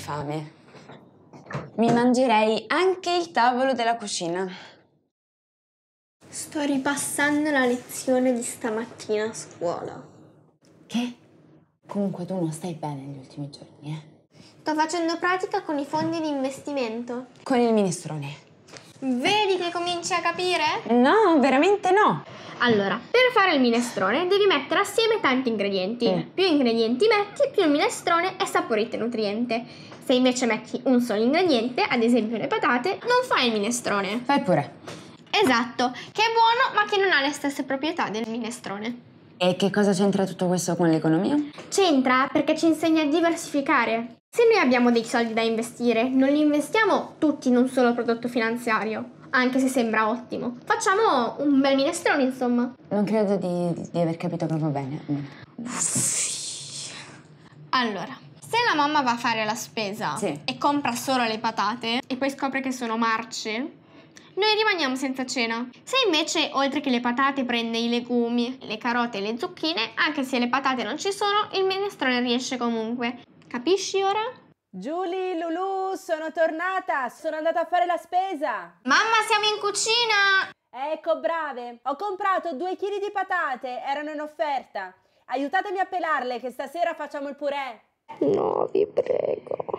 fame. Mi mangerei anche il tavolo della cucina. Sto ripassando la lezione di stamattina a scuola. Che? Comunque tu non stai bene negli ultimi giorni, eh? Sto facendo pratica con i fondi di investimento. Con il minestrone. Vedi che cominci a capire? No, veramente no. Allora, per fare il minestrone devi mettere assieme tanti ingredienti. Eh. Più ingredienti metti, più il minestrone è saporito e nutriente. Se invece metti un solo ingrediente, ad esempio le patate, non fai il minestrone. Fai pure. Esatto, che è buono ma che non ha le stesse proprietà del minestrone. E che cosa c'entra tutto questo con l'economia? C'entra perché ci insegna a diversificare. Se noi abbiamo dei soldi da investire, non li investiamo tutti in un solo prodotto finanziario anche se sembra ottimo. Facciamo un bel minestrone, insomma. Non credo di, di aver capito proprio bene. Allora, se la mamma va a fare la spesa sì. e compra solo le patate e poi scopre che sono marce, noi rimaniamo senza cena. Se invece, oltre che le patate, prende i legumi, le carote e le zucchine, anche se le patate non ci sono, il minestrone riesce comunque. Capisci ora? Giuli, Lulu, sono tornata, sono andata a fare la spesa. Mamma, siamo in cucina! Ecco, brave, ho comprato due chili di patate, erano in offerta. Aiutatemi a pelarle che stasera facciamo il purè. No, vi prego.